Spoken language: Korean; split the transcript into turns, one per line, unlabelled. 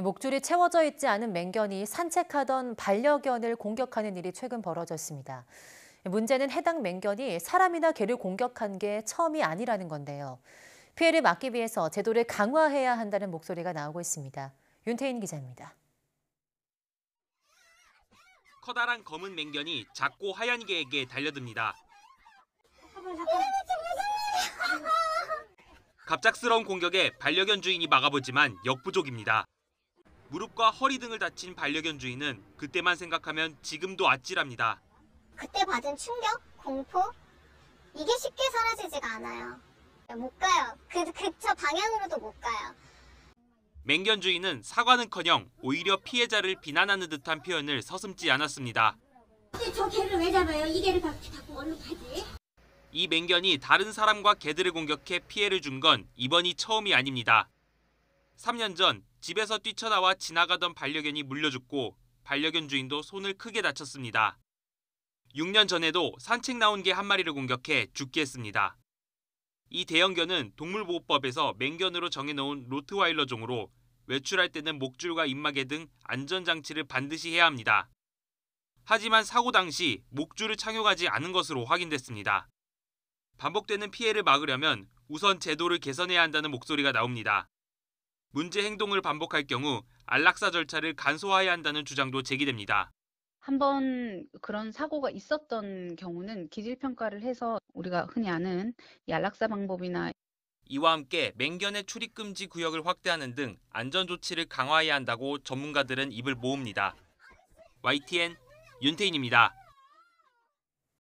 목줄이 채워져 있지 않은 맹견이 산책하던 반려견을 공격하는 일이 최근 벌어졌습니다. 문제는 해당 맹견이 사람이나 개를 공격한 게 처음이 아니라는 건데요. 피해를 막기 위해서 제도를 강화해야 한다는 목소리가 나오고 있습니다. 윤태인 기자입니다.
커다란 검은 맹견이 작고 하얀 개에게 달려듭니다. 갑작스러운 공격에 반려견 주인이 막아보지만 역부족입니다. 무릎과 허리 등을 다친 반려견 주인은 그때만 생각하면 지금도 아찔합니다.
그때 받은 충격, 공포 이게 쉽게 사라지지가 않아요. 못 가요. 그, 그저 방향으로도 못 가요.
맹견 주인은 사과는커녕 오히려 피해자를 비난하는 듯한 표현을 서슴지 않았습니다.
저 개를 왜 잡아요? 이 개를 자꾸 얼른 가지.
이 맹견이 다른 사람과 개들을 공격해 피해를 준 건 이번이 처음이 아닙니다. 3년 전 집에서 뛰쳐나와 지나가던 반려견이 물려 죽고 반려견 주인도 손을 크게 다쳤습니다. 6년 전에도 산책 나온 개 한 마리를 공격해 죽게 했습니다. 이 대형견은 동물보호법에서 맹견으로 정해놓은 로트와일러 종으로 외출할 때는 목줄과 입마개 등 안전장치를 반드시 해야 합니다. 하지만 사고 당시 목줄을 착용하지 않은 것으로 확인됐습니다. 반복되는 피해를 막으려면 우선 제도를 개선해야 한다는 목소리가 나옵니다. 문제 행동을 반복할 경우 안락사 절차를 간소화해야 한다는 주장도 제기됩니다.
한번 그런 사고가 있었던 경우는 기질 평가를 해서 우리가 흔히 아는 이 안락사 방법이나
이와 함께 맹견의 출입 금지 구역을 확대하는 등 안전 조치를 강화해야 한다고 전문가들은 입을 모읍니다. YTN 윤태인입니다.